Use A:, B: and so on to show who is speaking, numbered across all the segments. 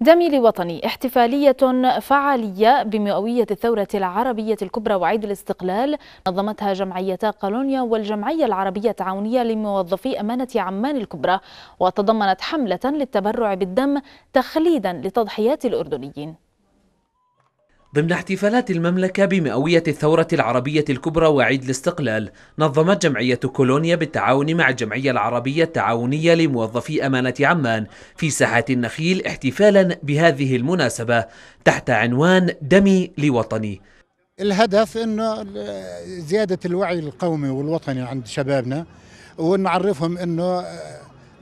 A: دمي لوطني احتفالية فعالية بمئوية الثورة العربية الكبرى وعيد الاستقلال نظمتها جمعيتا قالونيا والجمعية العربية التعاونية لموظفي أمانة عمان الكبرى وتضمنت حملة للتبرع بالدم تخليدا لتضحيات الأردنيين
B: ضمن احتفالات المملكة بمئوية الثورة العربية الكبرى وعيد الاستقلال نظمت جمعية كولونيا بالتعاون مع الجمعية العربية التعاونية لموظفي أمانة عمان في ساحة النخيل احتفالا بهذه المناسبة تحت عنوان دمي لوطني الهدف أنه زيادة الوعي القومي والوطني عند شبابنا ونعرفهم أنه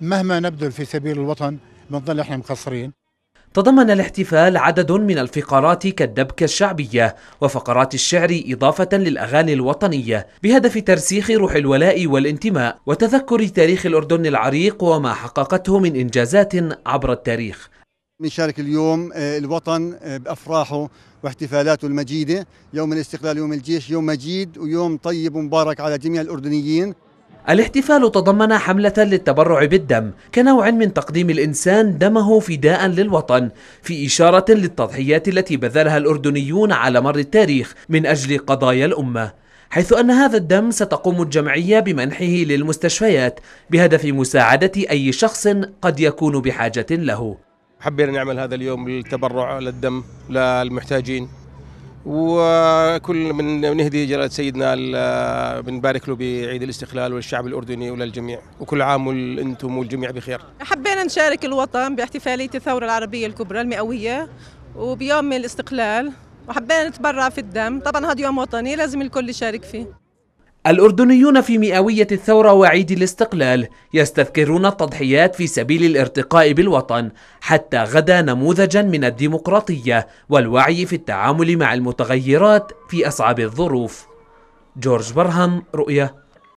B: مهما نبذل في سبيل الوطن بنظل احنا مقصرين تضمن الاحتفال عدد من الفقرات كالدبكة الشعبية وفقرات الشعر إضافة للأغاني الوطنية بهدف ترسيخ روح الولاء والانتماء وتذكر تاريخ الأردن العريق وما حققته من إنجازات عبر التاريخ
C: نشارك اليوم آه، الوطن آه، بأفراحه واحتفالاته المجيدة يوم الاستقلال يوم الجيش يوم مجيد ويوم طيب ومبارك على جميع الأردنيين
B: الاحتفال تضمن حملة للتبرع بالدم كنوع من تقديم الإنسان دمه فداء للوطن في إشارة للتضحيات التي بذلها الأردنيون على مر التاريخ من أجل قضايا الأمة حيث أن هذا الدم ستقوم الجمعية بمنحه للمستشفيات بهدف مساعدة أي شخص قد يكون بحاجة له حبينا نعمل هذا اليوم للتبرع للدم للمحتاجين وكل من نهدي جلالة سيدنا بنبارك له بعيد الاستقلال والشعب الأردني وللجميع وكل عام وأنتم والجميع بخير
C: حبينا نشارك الوطن باحتفالية الثورة العربية الكبرى المئوية وبيوم الاستقلال وحبينا نتبرع في الدم طبعا هذا يوم وطني لازم الكل يشارك فيه
B: الأردنيون في مئوية الثورة وعيد الاستقلال يستذكرون التضحيات في سبيل الارتقاء بالوطن حتى غدا نموذجا من الديمقراطية والوعي في التعامل مع المتغيرات في أصعب الظروف جورج برهم رؤية